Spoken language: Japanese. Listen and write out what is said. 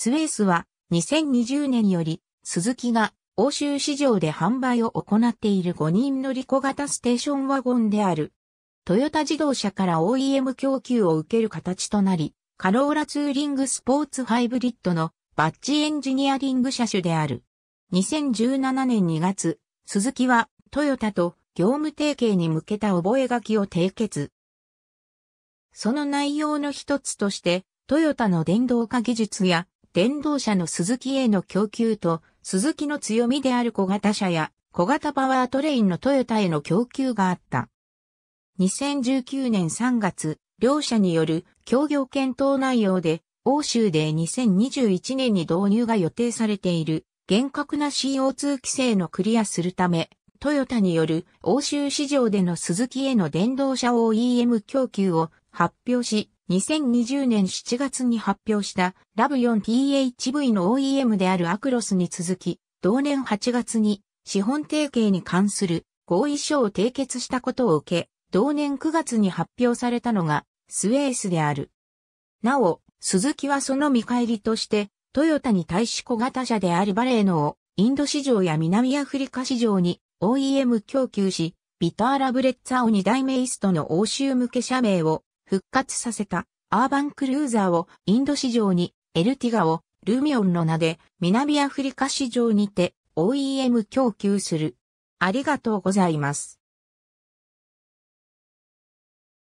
スウェースは2020年より、スズキが欧州市場で販売を行っている5人乗り小型ステーションワゴンである。トヨタ自動車から OEM 供給を受ける形となり、カローラツーリングスポーツハイブリッドのバッジエンジニアリング車種である。2017年2月、スズキはトヨタと業務提携に向けた覚書を締結。その内容の一つとして、トヨタの電動化技術や電動車の鈴木への供給と、鈴木の強みである小型車や小型パワートレインのトヨタへの供給があった。2019年3月、両社による協業検討内容で、欧州で2021年に導入が予定されている厳格な CO2 規制のクリアするため、トヨタによる欧州市場での鈴木への電動車 OEM 供給を発表し、2020年7月に発表したラブ4 t h v の OEM であるアクロスに続き、同年8月に資本提携に関する合意書を締結したことを受け、同年9月に発表されたのがスウェースである。なお、鈴木はその見返りとして、トヨタに対し小型車であるバレーノをインド市場や南アフリカ市場に OEM 供給し、ビターラブレッツァオ2代目イストの欧州向け社名を復活させたアーバンクルーザーをインド市場に、エルティガをルミオンの名で南アフリカ市場にて OEM 供給する。ありがとうございます。